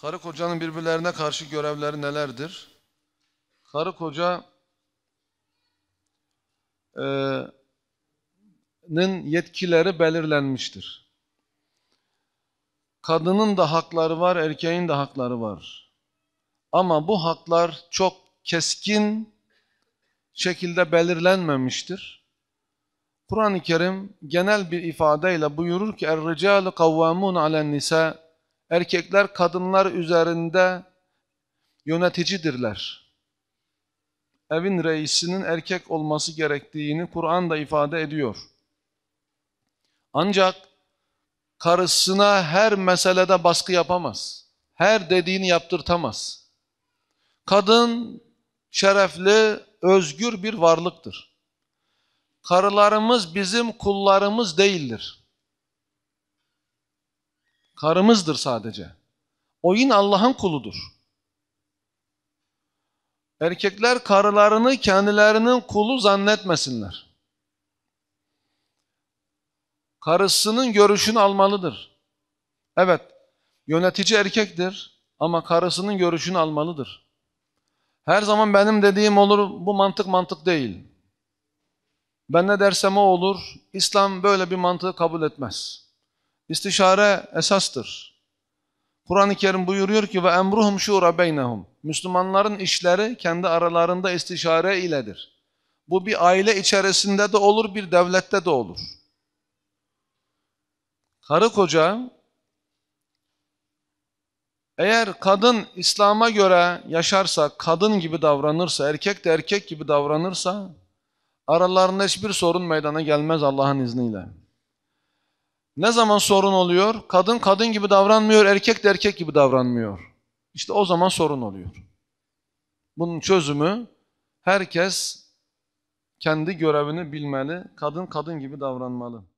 Karı kocanın birbirlerine karşı görevleri nelerdir? Karı koca e, nin yetkileri belirlenmiştir. Kadının da hakları var, erkeğin de hakları var. Ama bu haklar çok keskin şekilde belirlenmemiştir. Kur'an-ı Kerim genel bir ifadeyle buyurur ki er-ricalu kavvamun alen nisa Erkekler kadınlar üzerinde yöneticidirler. Evin reisinin erkek olması gerektiğini Kur'an da ifade ediyor. Ancak karısına her meselede baskı yapamaz. Her dediğini yaptırtamaz. Kadın şerefli, özgür bir varlıktır. Karılarımız bizim kullarımız değildir. Karımızdır sadece. O yine Allah'ın kuludur. Erkekler karılarını kendilerinin kulu zannetmesinler. Karısının görüşünü almalıdır. Evet, yönetici erkektir ama karısının görüşünü almalıdır. Her zaman benim dediğim olur, bu mantık mantık değil. Ben ne dersem o olur, İslam böyle bir mantığı kabul etmez. İstişare esastır. Kur'an-ı Kerim buyuruyor ki ve emruhum şura beynehum. Müslümanların işleri kendi aralarında istişare iledir. Bu bir aile içerisinde de olur, bir devlette de olur. Karı koca eğer kadın İslam'a göre yaşarsa, kadın gibi davranırsa, erkek de erkek gibi davranırsa aralarında hiçbir sorun meydana gelmez Allah'ın izniyle. Ne zaman sorun oluyor? Kadın kadın gibi davranmıyor, erkek de erkek gibi davranmıyor. İşte o zaman sorun oluyor. Bunun çözümü herkes kendi görevini bilmeli, kadın kadın gibi davranmalı.